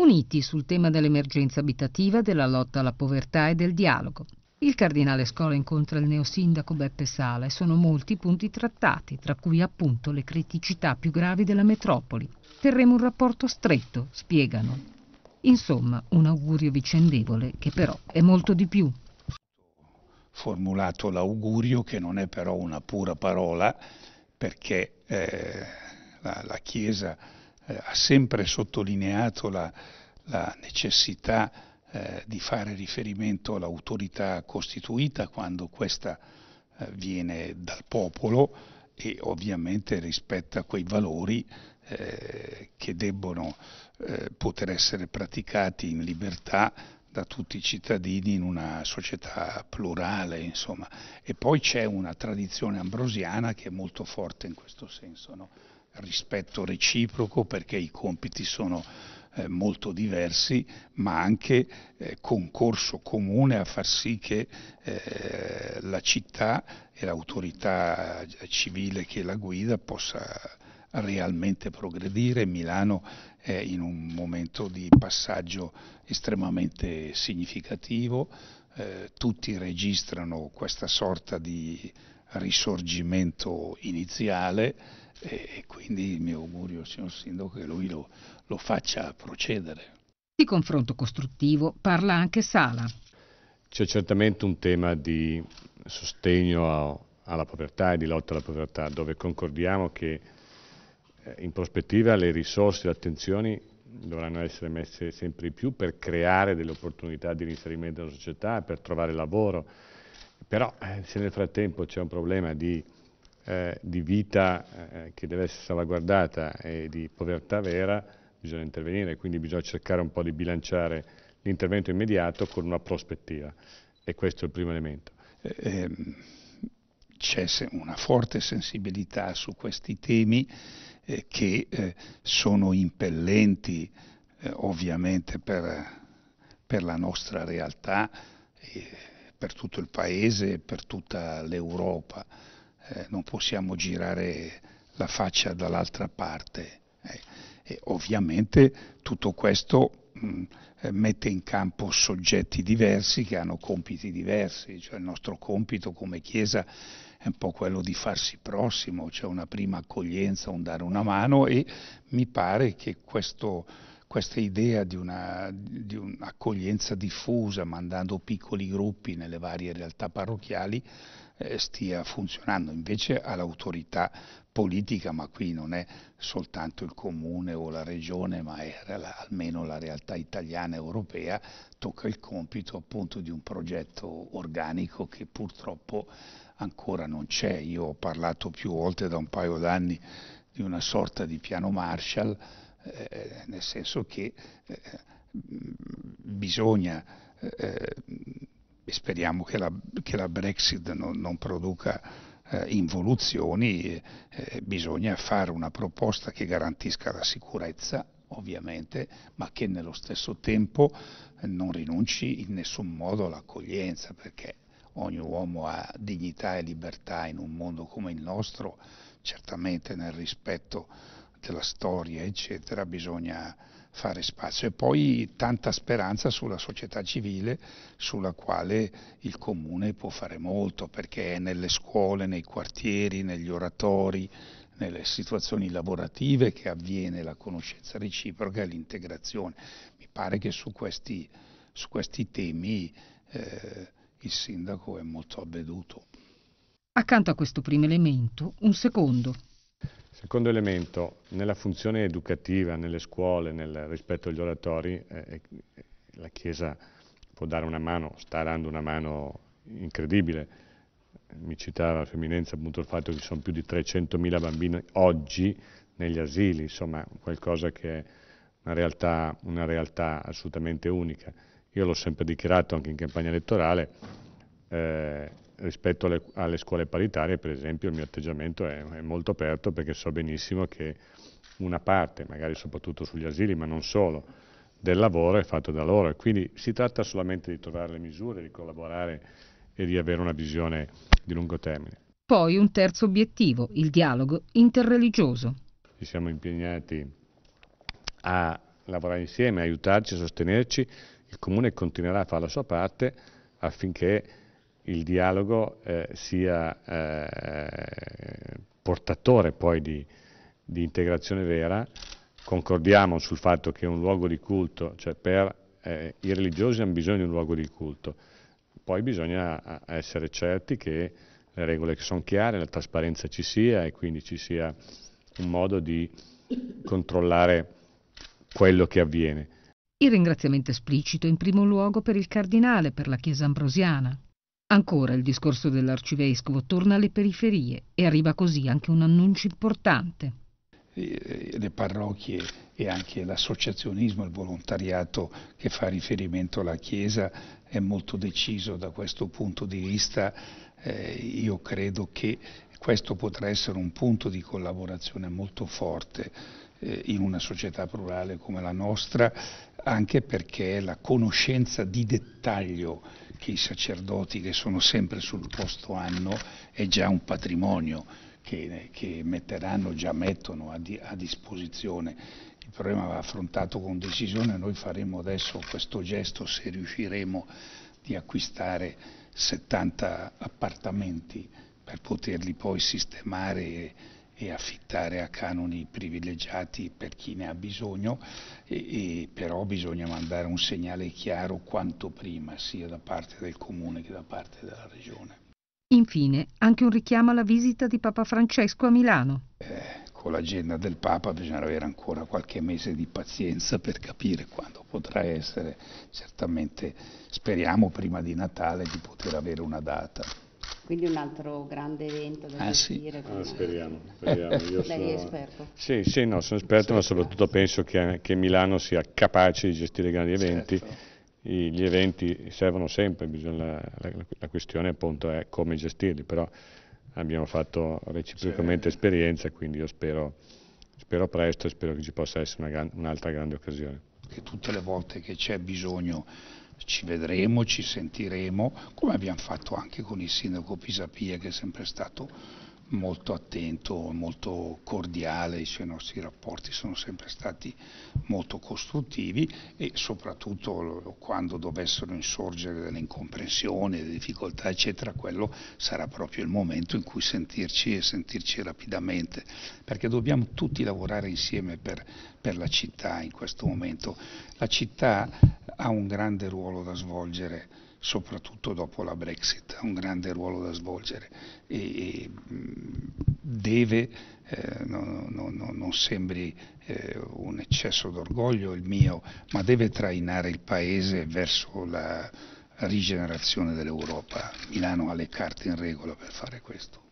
uniti sul tema dell'emergenza abitativa, della lotta alla povertà e del dialogo. Il cardinale Scola incontra il neosindaco Beppe Sala e sono molti i punti trattati, tra cui appunto le criticità più gravi della metropoli. Terremo un rapporto stretto, spiegano. Insomma, un augurio vicendevole che però è molto di più. Formulato l'augurio, che non è però una pura parola, perché eh, la, la Chiesa eh, ha sempre sottolineato la, la necessità eh, di fare riferimento all'autorità costituita quando questa eh, viene dal popolo e ovviamente rispetta quei valori eh, che debbono eh, poter essere praticati in libertà da tutti i cittadini in una società plurale, insomma. E poi c'è una tradizione ambrosiana che è molto forte in questo senso, no? rispetto reciproco perché i compiti sono eh, molto diversi, ma anche eh, concorso comune a far sì che eh, la città e l'autorità civile che la guida possa realmente progredire. Milano è in un momento di passaggio estremamente significativo, eh, tutti registrano questa sorta di risorgimento iniziale e, quindi il mio augurio, signor Sindaco, che lui lo, lo faccia procedere. Di confronto costruttivo parla anche Sala. C'è certamente un tema di sostegno a, alla povertà e di lotta alla povertà, dove concordiamo che eh, in prospettiva le risorse e le attenzioni dovranno essere messe sempre di più per creare delle opportunità di reinserimento nella società, per trovare lavoro, però eh, se nel frattempo c'è un problema di, eh, di vita eh, che deve essere salvaguardata e di povertà vera, bisogna intervenire, quindi bisogna cercare un po' di bilanciare l'intervento immediato con una prospettiva e questo è il primo elemento. Ehm, c'è una forte sensibilità su questi temi eh, che eh, sono impellenti ovviamente per, per, la nostra realtà per tutto il paese, per tutta l'Europa. Eh, non possiamo girare la faccia dall'altra parte. Eh, e ovviamente tutto questo mh, mm, eh, mette in campo soggetti diversi che hanno compiti diversi, cioè il nostro compito come Chiesa è un po' quello di farsi prossimo, cioè una prima accoglienza, un dare una mano e mi pare che questo questa idea di, una, di un'accoglienza diffusa, mandando piccoli gruppi nelle varie realtà parrocchiali, eh, stia funzionando. Invece all'autorità politica, ma qui non è soltanto il comune o la regione, ma è la, almeno la realtà italiana e europea, tocca il compito appunto di un progetto organico che purtroppo ancora non c'è. Io ho parlato più volte da un paio d'anni di una sorta di piano Marshall eh, nel senso che eh, mm, bisogna, eh, eh, speriamo che la, che la Brexit non, non produca eh, involuzioni, eh, bisogna fare una proposta che garantisca la sicurezza ovviamente, ma che nello stesso tempo non rinunci in nessun modo all'accoglienza, perché ogni uomo ha dignità e libertà in un mondo come il nostro, certamente nel rispetto della storia, eccetera, bisogna fare spazio e poi tanta speranza sulla società civile sulla quale il comune può fare molto perché è nelle scuole, nei quartieri, negli oratori, nelle situazioni lavorative che avviene la conoscenza reciproca e l'integrazione. Mi pare che su questi, su questi temi eh, il sindaco è molto avveduto. Accanto a questo primo elemento, un secondo, Secondo elemento, nella funzione educativa, nelle scuole, nel rispetto agli oratori, eh, eh, la Chiesa può dare una mano, sta dando una mano incredibile. Mi citava la femminenza appunto il fatto che ci sono più di 300.000 bambini oggi negli asili, insomma qualcosa che è una realtà, una realtà assolutamente unica. Io l'ho sempre dichiarato anche in campagna elettorale, eh, rispetto alle, alle, scuole paritarie, per esempio, il mio atteggiamento è, è, molto aperto perché so benissimo che una parte, magari soprattutto sugli asili, ma non solo, del lavoro è fatto da loro e quindi si tratta solamente di trovare le misure, di collaborare e di avere una visione di lungo termine. Poi un terzo obiettivo, il dialogo interreligioso. Ci siamo impegnati a lavorare insieme, aiutarci, a sostenerci, il Comune continuerà a fare la sua parte affinché il dialogo eh, sia eh, portatore poi di, di, integrazione vera, concordiamo sul fatto che un luogo di culto, cioè per eh, i religiosi hanno bisogno di un luogo di culto, poi bisogna eh, essere certi che le regole sono chiare, la trasparenza ci sia e quindi ci sia un modo di controllare quello che avviene. Il ringraziamento esplicito in primo luogo per il cardinale, per la Chiesa ambrosiana, Ancora il discorso dell'arcivescovo torna alle periferie e arriva così anche un annuncio importante. Le parrocchie e anche l'associazionismo, il volontariato che fa riferimento alla Chiesa è molto deciso da questo punto di vista. Eh, io credo che questo potrà essere un punto di collaborazione molto forte eh, in una società plurale come la nostra, anche perché la conoscenza di dettaglio che i sacerdoti che sono sempre sul posto hanno è già un patrimonio che, che metteranno, già mettono a, di, a disposizione. Il problema va affrontato con decisione, noi faremo adesso questo gesto se riusciremo di acquistare 70 appartamenti per poterli poi sistemare e affittare a canoni privilegiati per chi ne ha bisogno, e, e però bisogna mandare un segnale chiaro quanto prima, sia da parte del Comune che da parte della Regione. Infine, anche un richiamo alla visita di Papa Francesco a Milano. Eh, con l'agenda del Papa bisogna avere ancora qualche mese di pazienza per capire quando potrà essere. Certamente speriamo prima di Natale di poter avere una data. Quindi un altro grande evento da ah, gestire. Sì. Ah, speriamo, speriamo. Io Lei sono... è esperto? Sì, sì no, sono esperto, sì, ma soprattutto sì. penso che, che, Milano sia capace di gestire grandi certo. eventi. Certo. I, gli eventi servono sempre, bisogna, la, la, questione appunto è come gestirli, però abbiamo fatto reciprocamente esperienza, quindi io spero, spero presto e spero che ci possa essere un'altra gran, un grande occasione. Che tutte le volte che c'è bisogno ci vedremo, ci sentiremo, come abbiamo fatto anche con il sindaco Pisapia che è sempre stato molto attento, molto cordiale, i nostri rapporti sono sempre stati molto costruttivi e soprattutto quando dovessero insorgere delle incomprensioni, delle difficoltà eccetera, quello sarà proprio il momento in cui sentirci e sentirci rapidamente, perché dobbiamo tutti lavorare insieme per, per la città in questo momento. La città ha un grande ruolo da svolgere soprattutto dopo la Brexit, ha un grande ruolo da svolgere e, e deve, eh, no, no, no, non sembri eh, un eccesso d'orgoglio il mio, ma deve trainare il Paese verso la rigenerazione dell'Europa. Milano ha le carte in regola per fare questo.